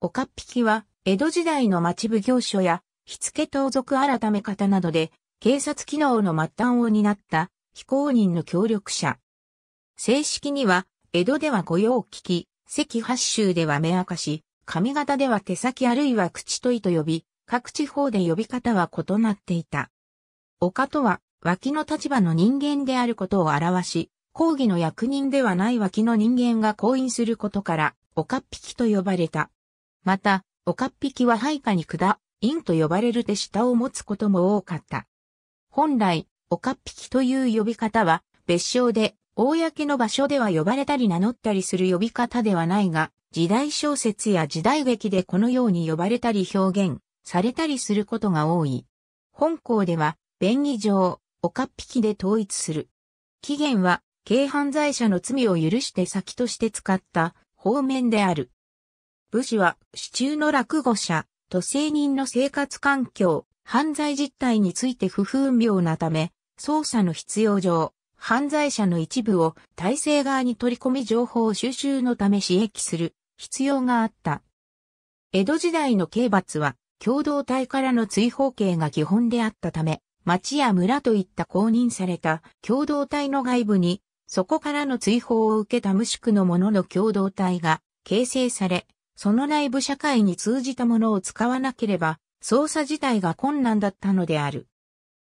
岡っ引きは、江戸時代の町奉行所や、火付盗賊改め方などで、警察機能の末端を担った、非公認の協力者。正式には、江戸では御用聞き、関八州では目明かし、上方では手先あるいは口問いと呼び、各地方で呼び方は異なっていた。丘とは、脇の立場の人間であることを表し、講義の役人ではない脇の人間が行員することから、岡っ引きと呼ばれた。また、おかっぴきは配下に下、院と呼ばれる手下を持つことも多かった。本来、おかっぴきという呼び方は、別称で、公の場所では呼ばれたり名乗ったりする呼び方ではないが、時代小説や時代劇でこのように呼ばれたり表現されたりすることが多い。本校では、便宜上、おかっぴきで統一する。起源は、軽犯罪者の罪を許して先として使った方面である。武士は、市中の落語者、都政人の生活環境、犯罪実態について不分病なため、捜査の必要上、犯罪者の一部を体制側に取り込み情報収集のため刺激する必要があった。江戸時代の刑罰は、共同体からの追放刑が基本であったため、町や村といった公認された共同体の外部に、そこからの追放を受けた無宿の者の共同体が形成され、その内部社会に通じたものを使わなければ、操作自体が困難だったのである。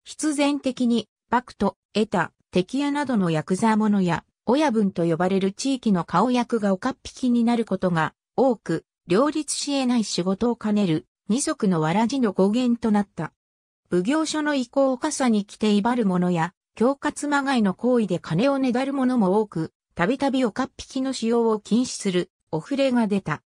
必然的に、バクト、エタ、テキなどのヤクザ者や、親分と呼ばれる地域の顔役がおかっぴきになることが多く、両立し得ない仕事を兼ねる二足のわらじの語源となった。奉行所の意向を傘に着て威張る者や、恐喝まがいの行為で金をねだる者も多く、たびたびおかっぴきの使用を禁止する、お触れが出た。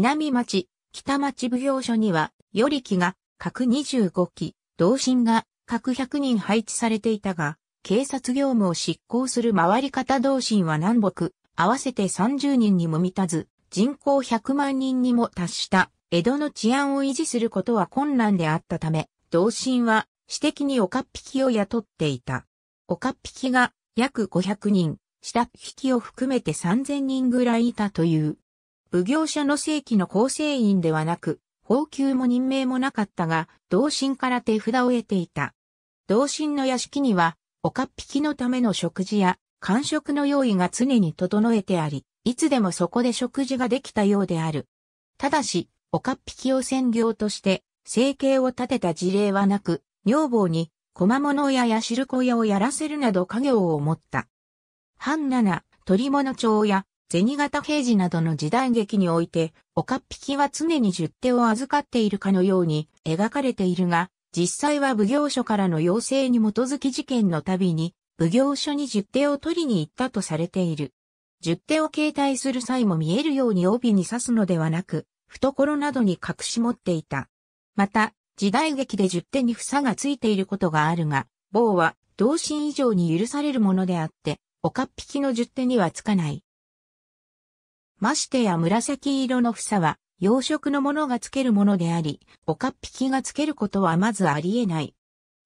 南町、北町奉行所には、よりが、各25機、同心が、各100人配置されていたが、警察業務を執行する回り方同心は南北、合わせて30人にも満たず、人口100万人にも達した、江戸の治安を維持することは困難であったため、同心は、私的に岡っ引きを雇っていた。岡っ引きが、約500人、下引きを含めて3000人ぐらいいたという、奉行者の正規の構成員ではなく、俸給も任命もなかったが、同心から手札を得ていた。同心の屋敷には、岡っ引きのための食事や、間食の用意が常に整えてあり、いつでもそこで食事ができたようである。ただし、岡っ引きを専業として、生計を立てた事例はなく、女房に、小物屋や汁小屋をやらせるなど家業を持った。半七、鳥物町や、銭形平次などの時代劇において、岡っ引きは常に十手を預かっているかのように描かれているが、実際は奉行所からの要請に基づき事件のたびに、奉行所に十手を取りに行ったとされている。十手を携帯する際も見えるように帯に刺すのではなく、懐などに隠し持っていた。また、時代劇で十手に房がついていることがあるが、某は同心以上に許されるものであって、岡っ引きの十手にはつかない。ましてや紫色の房は、養殖のものがつけるものであり、おかっぴきがつけることはまずありえない。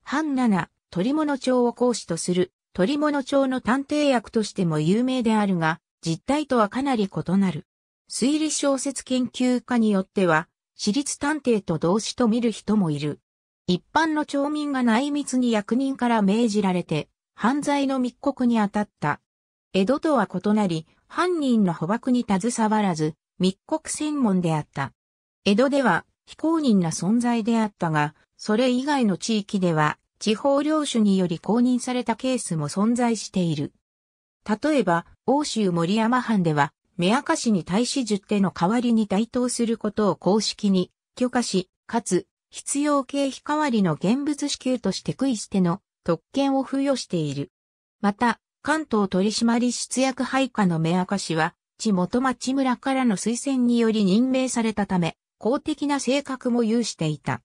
半七、鳥物帳を講師とする、鳥物帳の探偵役としても有名であるが、実態とはかなり異なる。推理小説研究家によっては、私立探偵と同志と見る人もいる。一般の町民が内密に役人から命じられて、犯罪の密告に当たった。江戸とは異なり、犯人の捕獲に携わらず、密告専門であった。江戸では非公認な存在であったが、それ以外の地域では地方領主により公認されたケースも存在している。例えば、欧州森山藩では、目明かしに対し十手の代わりに対等することを公式に許可し、かつ、必要経費代わりの現物支給として食い捨ての特権を付与している。また、関東取締出役配下の目明かしは、地元町村からの推薦により任命されたため、公的な性格も有していた。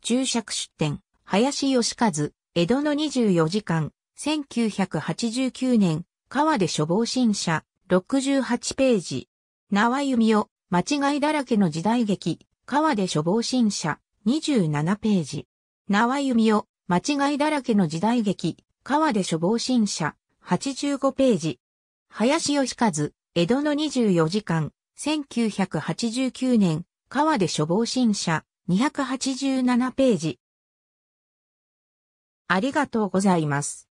注釈出典、林義和、江戸の24時間、1989年、川で処方新社、68ページ。縄弓を、間違いだらけの時代劇、川で処方新社、27ページ。縄弓を、間違いだらけの時代劇、川で処方新社、85ページ。林義和、江戸の24時間、1989年、川で処方新社、287ページ。ありがとうございます。